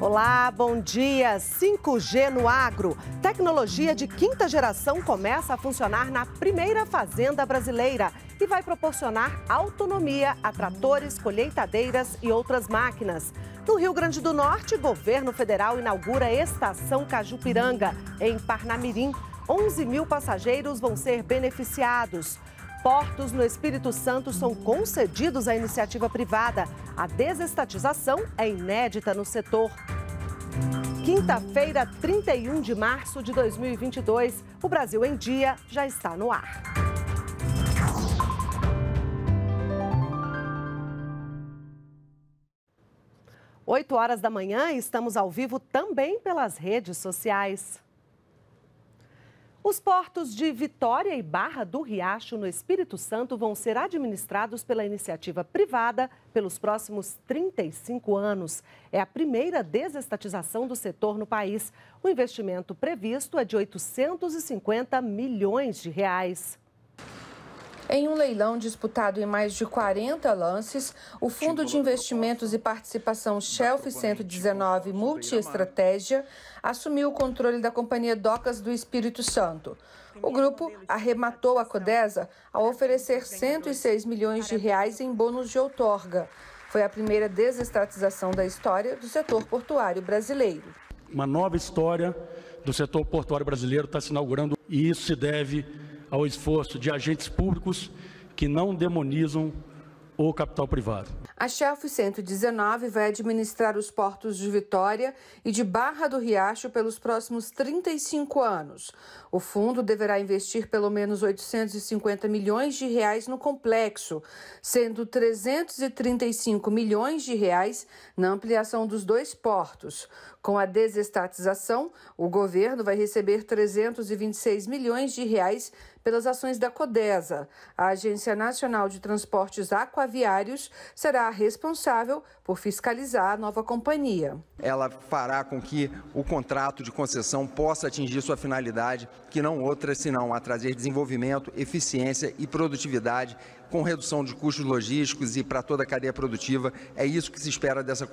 Olá, bom dia. 5G no agro. Tecnologia de quinta geração começa a funcionar na primeira fazenda brasileira e vai proporcionar autonomia a tratores, colheitadeiras e outras máquinas. No Rio Grande do Norte, governo federal inaugura a Estação Cajupiranga, em Parnamirim. 11 mil passageiros vão ser beneficiados. Portos no Espírito Santo são concedidos à iniciativa privada. A desestatização é inédita no setor. Quinta-feira, 31 de março de 2022, o Brasil em Dia já está no ar. Oito horas da manhã, estamos ao vivo também pelas redes sociais. Os portos de Vitória e Barra do Riacho, no Espírito Santo, vão ser administrados pela iniciativa privada pelos próximos 35 anos. É a primeira desestatização do setor no país. O investimento previsto é de 850 milhões de reais. Em um leilão disputado em mais de 40 lances, o Fundo de Investimentos e Participação Shelf 119 Multiestratégia assumiu o controle da companhia Docas do Espírito Santo. O grupo arrematou a Codesa ao oferecer 106 milhões de reais em bônus de outorga. Foi a primeira desestatização da história do setor portuário brasileiro. Uma nova história do setor portuário brasileiro está se inaugurando e isso se deve ao esforço de agentes públicos que não demonizam o capital privado. A Shelf 119 vai administrar os portos de Vitória e de Barra do Riacho pelos próximos 35 anos. O fundo deverá investir pelo menos 850 milhões de reais no complexo, sendo 335 milhões de reais na ampliação dos dois portos. Com a desestatização, o governo vai receber 326 milhões de reais pelas ações da CODESA. A Agência Nacional de Transportes Aquaviários será responsável por fiscalizar a nova companhia. Ela fará com que o contrato de concessão possa atingir sua finalidade, que não outra senão a trazer desenvolvimento, eficiência e produtividade com redução de custos logísticos e para toda a cadeia produtiva. É isso que se espera dessa,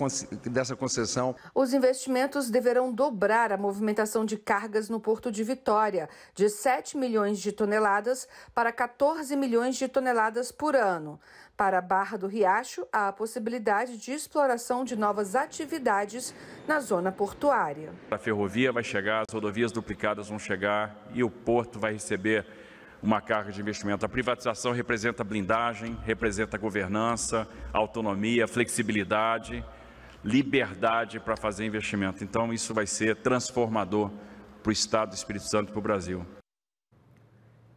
dessa concessão. Os investimentos deverão dobrar a movimentação de cargas no Porto de Vitória, de 7 milhões de toneladas toneladas para 14 milhões de toneladas por ano. Para a Barra do Riacho, há a possibilidade de exploração de novas atividades na zona portuária. A ferrovia vai chegar, as rodovias duplicadas vão chegar e o porto vai receber uma carga de investimento. A privatização representa blindagem, representa governança, autonomia, flexibilidade, liberdade para fazer investimento. Então, isso vai ser transformador para o Estado do Espírito Santo e para o Brasil.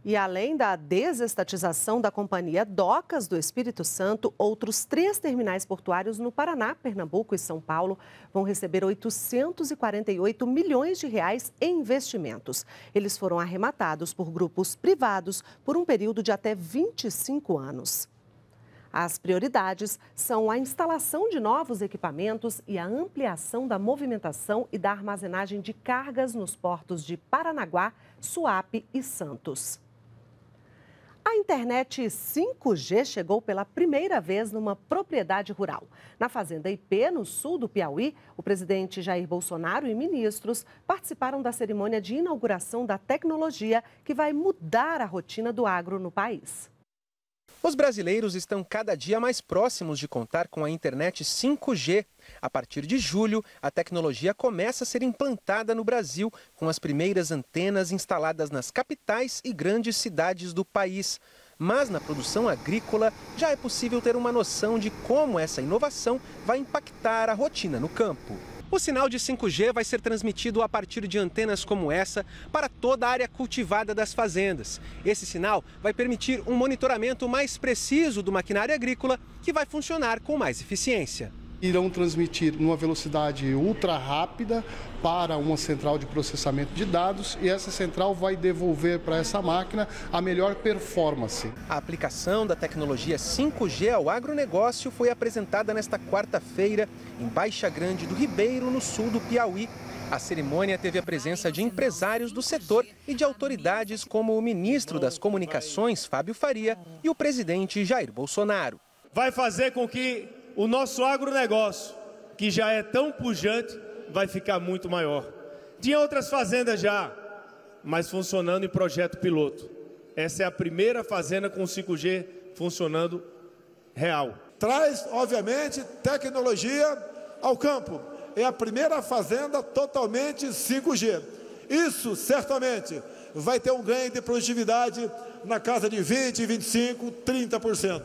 E além da desestatização da companhia Docas do Espírito Santo, outros três terminais portuários no Paraná, Pernambuco e São Paulo vão receber 848 milhões de reais em investimentos. Eles foram arrematados por grupos privados por um período de até 25 anos. As prioridades são a instalação de novos equipamentos e a ampliação da movimentação e da armazenagem de cargas nos portos de Paranaguá, Suape e Santos. A internet 5G chegou pela primeira vez numa propriedade rural. Na Fazenda IP, no sul do Piauí, o presidente Jair Bolsonaro e ministros participaram da cerimônia de inauguração da tecnologia que vai mudar a rotina do agro no país. Os brasileiros estão cada dia mais próximos de contar com a internet 5G. A partir de julho, a tecnologia começa a ser implantada no Brasil, com as primeiras antenas instaladas nas capitais e grandes cidades do país. Mas na produção agrícola, já é possível ter uma noção de como essa inovação vai impactar a rotina no campo. O sinal de 5G vai ser transmitido a partir de antenas como essa para toda a área cultivada das fazendas. Esse sinal vai permitir um monitoramento mais preciso do maquinário agrícola que vai funcionar com mais eficiência irão transmitir numa velocidade ultra rápida para uma central de processamento de dados e essa central vai devolver para essa máquina a melhor performance. A aplicação da tecnologia 5G ao agronegócio foi apresentada nesta quarta-feira em Baixa Grande do Ribeiro, no sul do Piauí. A cerimônia teve a presença de empresários do setor e de autoridades como o ministro das Comunicações, Fábio Faria, e o presidente Jair Bolsonaro. Vai fazer com que o nosso agronegócio, que já é tão pujante, vai ficar muito maior. Tinha outras fazendas já, mas funcionando em projeto piloto. Essa é a primeira fazenda com 5G funcionando real. Traz, obviamente, tecnologia ao campo. É a primeira fazenda totalmente 5G. Isso certamente vai ter um ganho de produtividade na casa de 20, 25, 30%.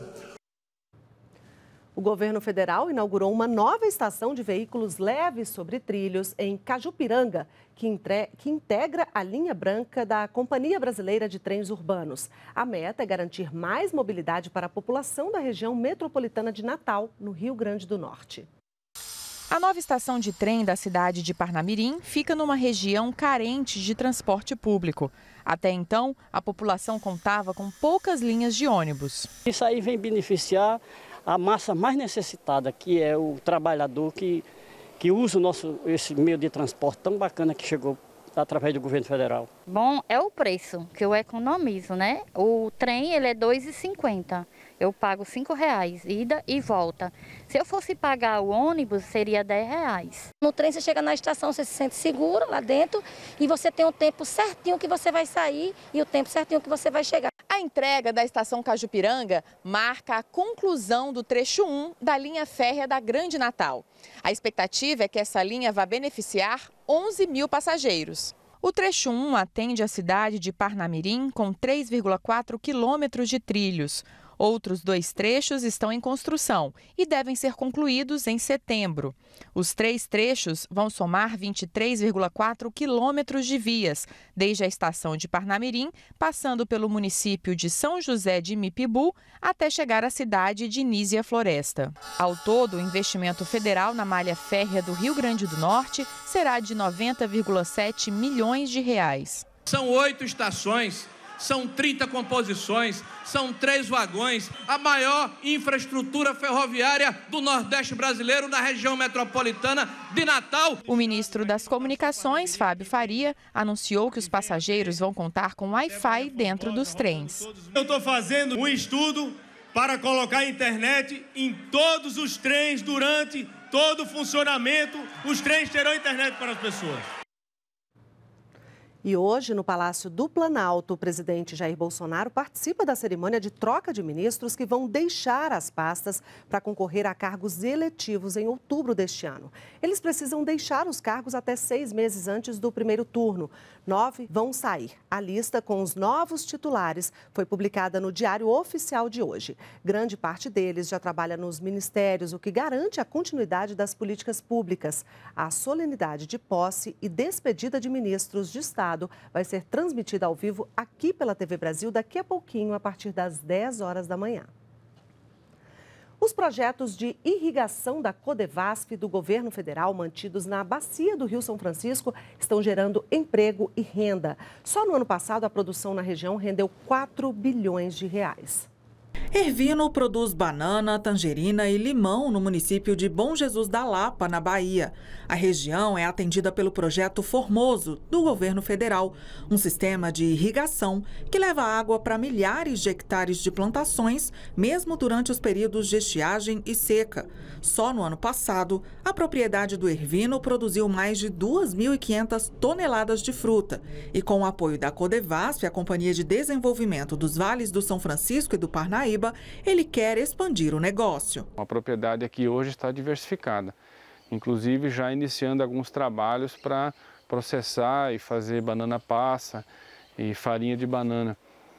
O governo federal inaugurou uma nova estação de veículos leves sobre trilhos em Cajupiranga, que, entre... que, integra a linha branca da Companhia Brasileira de Trens Urbanos. A meta é garantir mais mobilidade para a população da região metropolitana de Natal, no Rio Grande do Norte. A nova estação de trem da cidade de Parnamirim fica numa região carente de transporte público. Até então, a população contava com poucas linhas de ônibus. Isso aí vem beneficiar a massa mais necessitada, que é o trabalhador que, que usa o nosso, esse meio de transporte tão bacana que chegou através do governo federal? Bom, é o preço que eu economizo, né? O trem ele é R$ 2,50. Eu pago R$ 5,00 ida e volta. Se eu fosse pagar o ônibus, seria R$ 10,00. No trem você chega na estação, você se sente seguro lá dentro e você tem o tempo certinho que você vai sair e o tempo certinho que você vai chegar entrega da estação Cajupiranga marca a conclusão do trecho 1 da linha férrea da Grande Natal. A expectativa é que essa linha vá beneficiar 11 mil passageiros. O trecho 1 atende a cidade de Parnamirim com 3,4 quilômetros de trilhos. Outros dois trechos estão em construção e devem ser concluídos em setembro. Os três trechos vão somar 23,4 quilômetros de vias, desde a estação de Parnamirim, passando pelo município de São José de Mipibu, até chegar à cidade de Nísia Floresta. Ao todo, o investimento federal na malha férrea do Rio Grande do Norte será de 90,7 milhões de reais. São oito estações são 30 composições, são três vagões, a maior infraestrutura ferroviária do Nordeste brasileiro na região metropolitana de Natal. O ministro das Comunicações, Fábio Faria, anunciou que os passageiros vão contar com Wi-Fi dentro dos trens. Eu estou fazendo um estudo para colocar a internet em todos os trens durante todo o funcionamento. Os trens terão internet para as pessoas. E hoje, no Palácio do Planalto, o presidente Jair Bolsonaro participa da cerimônia de troca de ministros que vão deixar as pastas para concorrer a cargos eletivos em outubro deste ano. Eles precisam deixar os cargos até seis meses antes do primeiro turno. Nove vão sair. A lista com os novos titulares foi publicada no Diário Oficial de hoje. Grande parte deles já trabalha nos ministérios, o que garante a continuidade das políticas públicas. A solenidade de posse e despedida de ministros de Estado vai ser transmitida ao vivo aqui pela TV Brasil daqui a pouquinho, a partir das 10 horas da manhã. Os projetos de irrigação da Codevasf do governo federal, mantidos na bacia do Rio São Francisco, estão gerando emprego e renda. Só no ano passado, a produção na região rendeu 4 bilhões de reais. Ervino produz banana, tangerina e limão no município de Bom Jesus da Lapa, na Bahia. A região é atendida pelo projeto Formoso, do governo federal, um sistema de irrigação que leva água para milhares de hectares de plantações, mesmo durante os períodos de estiagem e seca. Só no ano passado, a propriedade do Ervino produziu mais de 2.500 toneladas de fruta. E com o apoio da Codevasf, a Companhia de Desenvolvimento dos Vales do São Francisco e do Parnaíba, Curitiba, ele quer expandir o negócio. A propriedade aqui hoje está diversificada, inclusive já iniciando alguns trabalhos para processar e fazer banana passa e farinha de banana.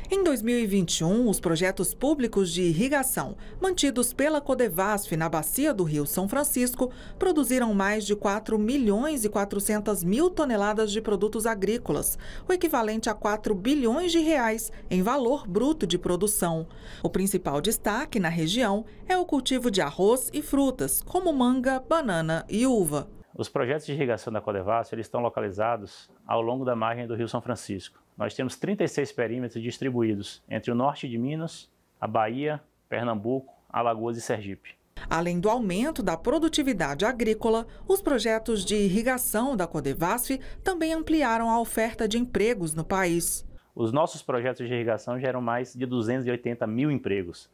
Em 2021, os projetos públicos de irrigação, mantidos pela Codevasf na bacia do Rio São Francisco, produziram mais de 4 milhões e 400 mil toneladas de produtos agrícolas, o equivalente a 4 bilhões de reais em valor bruto de produção. O principal destaque na região é o cultivo de arroz e frutas, como manga, banana e uva. Os projetos de irrigação da Codevasso eles estão localizados ao longo da margem do Rio São Francisco. Nós temos 36 perímetros distribuídos entre o norte de Minas, a Bahia, Pernambuco, Alagoas e Sergipe. Além do aumento da produtividade agrícola, os projetos de irrigação da Codevasf também ampliaram a oferta de empregos no país. Os nossos projetos de irrigação geram mais de 280 mil empregos.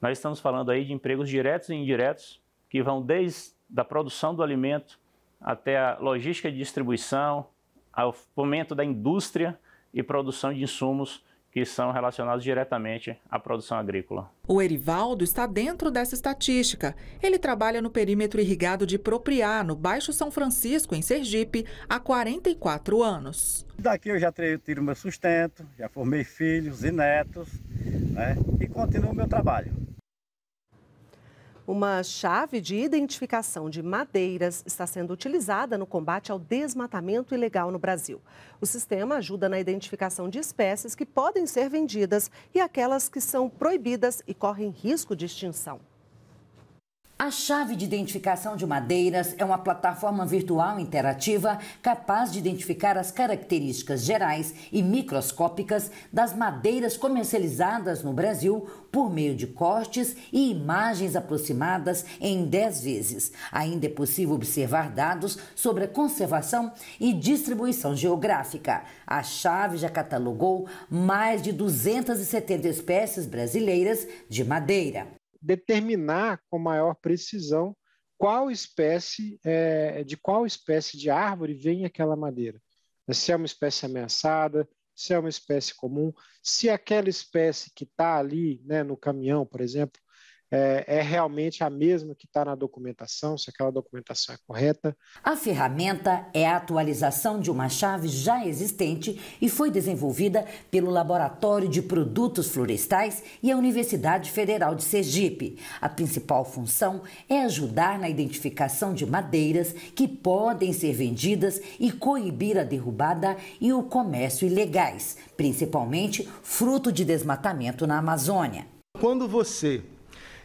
Nós estamos falando aí de empregos diretos e indiretos, que vão desde a produção do alimento, até a logística de distribuição, ao fomento da indústria e produção de insumos que são relacionados diretamente à produção agrícola. O Erivaldo está dentro dessa estatística. Ele trabalha no perímetro irrigado de Propriá, no Baixo São Francisco, em Sergipe, há 44 anos. Daqui eu já tiro meu sustento, já formei filhos e netos né? e continuo o meu trabalho. Uma chave de identificação de madeiras está sendo utilizada no combate ao desmatamento ilegal no Brasil. O sistema ajuda na identificação de espécies que podem ser vendidas e aquelas que são proibidas e correm risco de extinção. A chave de identificação de madeiras é uma plataforma virtual interativa capaz de identificar as características gerais e microscópicas das madeiras comercializadas no Brasil por meio de cortes e imagens aproximadas em 10 vezes. Ainda é possível observar dados sobre a conservação e distribuição geográfica. A chave já catalogou mais de 270 espécies brasileiras de madeira determinar com maior precisão qual espécie é, de qual espécie de árvore vem aquela madeira. Se é uma espécie ameaçada, se é uma espécie comum, se aquela espécie que está ali né, no caminhão, por exemplo, é, é realmente a mesma que está na documentação, se aquela documentação é correta. A ferramenta é a atualização de uma chave já existente e foi desenvolvida pelo Laboratório de Produtos Florestais e a Universidade Federal de Sergipe. A principal função é ajudar na identificação de madeiras que podem ser vendidas e coibir a derrubada e o comércio ilegais, principalmente fruto de desmatamento na Amazônia. Quando você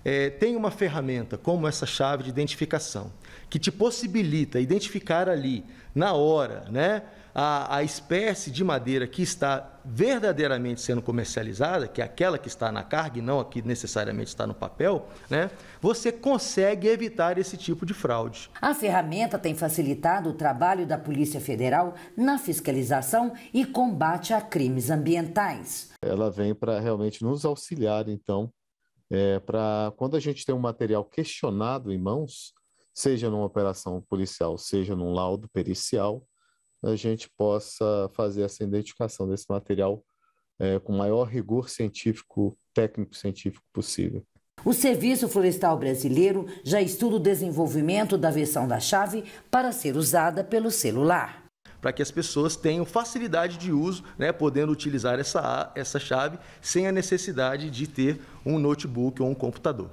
é, tem uma ferramenta como essa chave de identificação, que te possibilita identificar ali, na hora, né, a, a espécie de madeira que está verdadeiramente sendo comercializada, que é aquela que está na carga e não a que necessariamente está no papel, né, você consegue evitar esse tipo de fraude. A ferramenta tem facilitado o trabalho da Polícia Federal na fiscalização e combate a crimes ambientais. Ela vem para realmente nos auxiliar, então, é, para quando a gente tem um material questionado em mãos, seja numa operação policial, seja num laudo pericial, a gente possa fazer essa identificação desse material é, com o maior rigor científico, técnico-científico possível. O Serviço Florestal Brasileiro já estuda o desenvolvimento da versão da chave para ser usada pelo celular para que as pessoas tenham facilidade de uso, né, podendo utilizar essa, essa chave sem a necessidade de ter um notebook ou um computador.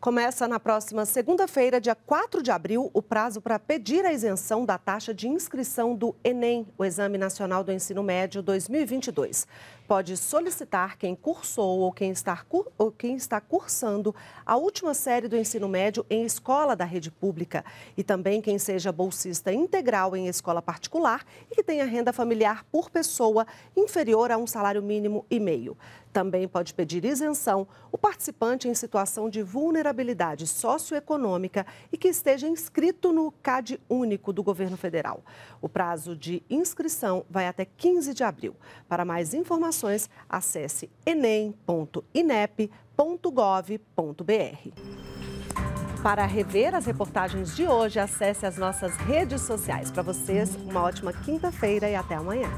Começa na próxima segunda-feira, dia 4 de abril, o prazo para pedir a isenção da taxa de inscrição do Enem, o Exame Nacional do Ensino Médio 2022 pode solicitar quem cursou ou quem está, ou quem está cursando a última série do ensino médio em escola da rede pública e também quem seja bolsista integral em escola particular e que tenha renda familiar por pessoa inferior a um salário mínimo e meio. Também pode pedir isenção o participante em situação de vulnerabilidade socioeconômica e que esteja inscrito no CAD único do governo federal. O prazo de inscrição vai até 15 de abril. Para mais informações, acesse enem.inep.gov.br. Para rever as reportagens de hoje, acesse as nossas redes sociais. Para vocês, uma ótima quinta-feira e até amanhã.